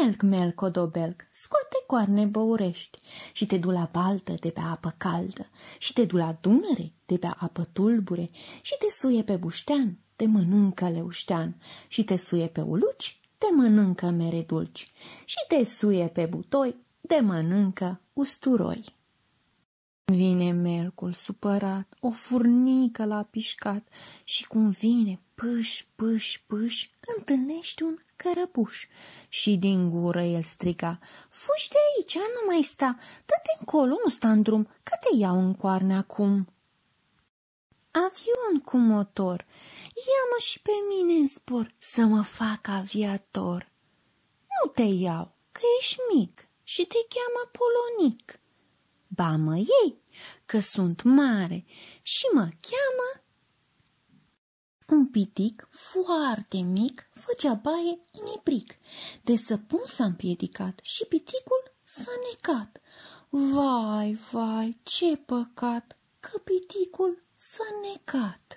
Melc, melc, odobelc, scoate coarne băurești și te du la baltă de pe apă caldă și te du la Dunăre de pe apă tulbure și te suie pe buștean, te mănâncă leuștean și te suie pe uluci, te mănâncă mere dulci și te suie pe butoi, te mănâncă usturoi. Vine melcul supărat, o furnică l-a pișcat și cum vine pâș, pâș, pâș, întâlnești un cărăpuș. Și din gură el striga, fugi de aici, nu mai sta, dă-te încolo, nu sta în drum, că te iau în coarne acum. Avion cu motor, ia-mă și pe mine în spor să mă fac aviator. Nu te iau, că ești mic și te cheamă Polonic. Ba mă ei, că sunt mare și mă cheamă... Un pitic foarte mic făcea baie în ibric. De săpun s-a împiedicat și piticul s-a necat. Vai, vai, ce păcat că piticul s-a necat!